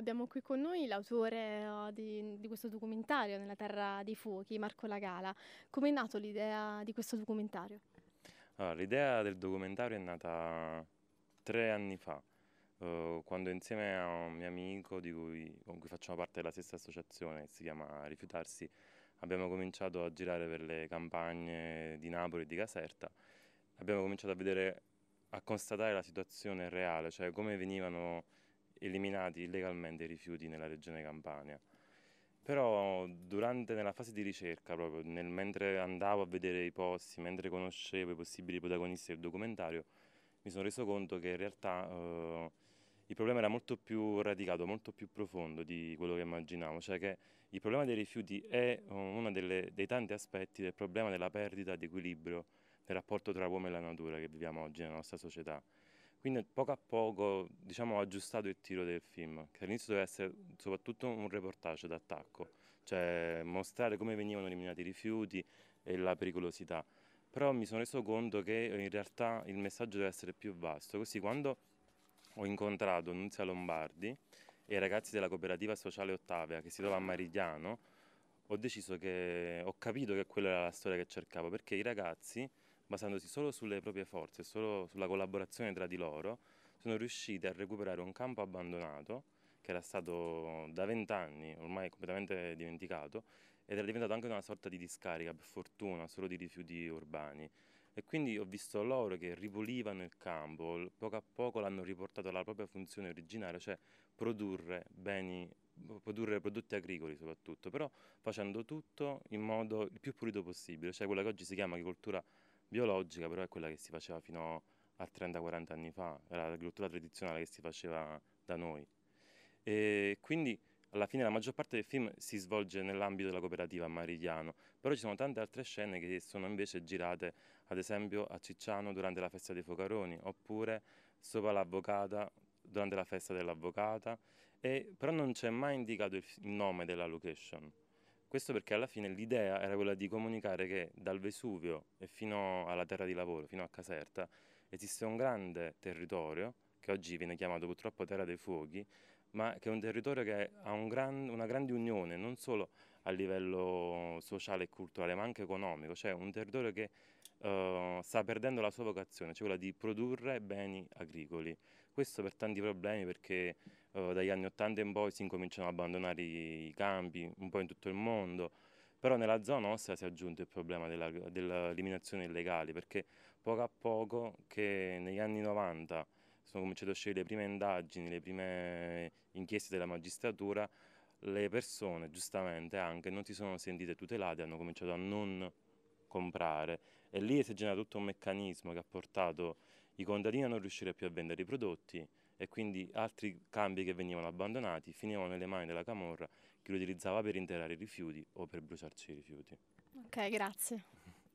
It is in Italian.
Abbiamo qui con noi l'autore uh, di, di, questo documentario, Nella Terra dei Fuochi, Marco Lagala. Come è nato l'idea di questo documentario? Allora, l'idea del documentario è nata tre anni fa, uh, quando insieme a un mio amico cui, con cui facciamo parte della stessa associazione, che si chiama Rifiutarsi, abbiamo cominciato a girare per le campagne di Napoli e di Caserta. Abbiamo cominciato a vedere, a constatare la situazione reale, cioè come venivano eliminati illegalmente i rifiuti nella regione Campania. Però durante nella fase di ricerca, proprio nel, mentre andavo a vedere i posti, mentre conoscevo i possibili protagonisti del documentario, mi sono reso conto che in realtà eh, il problema era molto più radicato, molto più profondo di quello che immaginavo, cioè che il problema dei rifiuti è eh, uno delle, dei tanti aspetti del problema della perdita di equilibrio del rapporto tra uomo e la natura che viviamo oggi nella nostra società. Quindi poco a poco diciamo, ho aggiustato il tiro del film, che all'inizio doveva essere soprattutto un reportage d'attacco, cioè mostrare come venivano eliminati i rifiuti e la pericolosità. Però mi sono reso conto che in realtà il messaggio deve essere più vasto, così quando ho incontrato Nunzia Lombardi e i ragazzi della cooperativa sociale Ottavia che si trova a Marigliano, ho deciso che ho capito che quella era la storia che cercavo, perché i ragazzi basandosi solo sulle proprie forze, solo sulla collaborazione tra di loro, sono riusciti a recuperare un campo abbandonato che era stato da vent'anni ormai completamente dimenticato ed era diventato anche una sorta di discarica, per fortuna, solo di rifiuti urbani. E quindi ho visto loro che ripulivano il campo, poco a poco l'hanno riportato alla propria funzione originaria, cioè produrre beni produrre prodotti agricoli soprattutto, però facendo tutto in modo il più pulito possibile, cioè quella che oggi si chiama agricoltura biologica, però è quella che si faceva fino a 30-40 anni fa, era l'agricoltura tradizionale che si faceva da noi. E quindi alla fine la maggior parte del film si svolge nell'ambito della cooperativa a Marigliano, però ci sono tante altre scene che sono invece girate ad esempio a Cicciano durante la festa dei Focaroni, oppure sopra l'avvocata durante la festa dell'avvocata, e, però non c'è mai indicato il nome della location. Questo perché alla fine l'idea era quella di comunicare che dal Vesuvio e fino alla terra di lavoro, fino a Caserta, esiste un grande territorio, che oggi viene chiamato purtroppo Terra dei Fuochi, ma che è un territorio che ha un gran, una grande unione, non solo a livello sociale e culturale, ma anche economico, cioè un territorio che eh, sta perdendo la sua vocazione, cioè quella di produrre beni agricoli questo per tanti problemi perché eh, dagli anni 80 in poi si incominciano ad abbandonare i campi un po' in tutto il mondo, però nella zona nostra si è aggiunto il problema dell'eliminazione dell illegale perché poco a poco che negli anni 90 sono cominciate a uscire le prime indagini, le prime inchieste della magistratura, le persone giustamente anche non si sono sentite tutelate, hanno cominciato a non comprare e lì si è generato tutto un meccanismo che ha portato i contadini a non riuscire più a vendere i prodotti e quindi altri campi che venivano abbandonati finivano nelle mani della camorra che li utilizzava per interare i rifiuti o per bruciarci i rifiuti. Ok, grazie.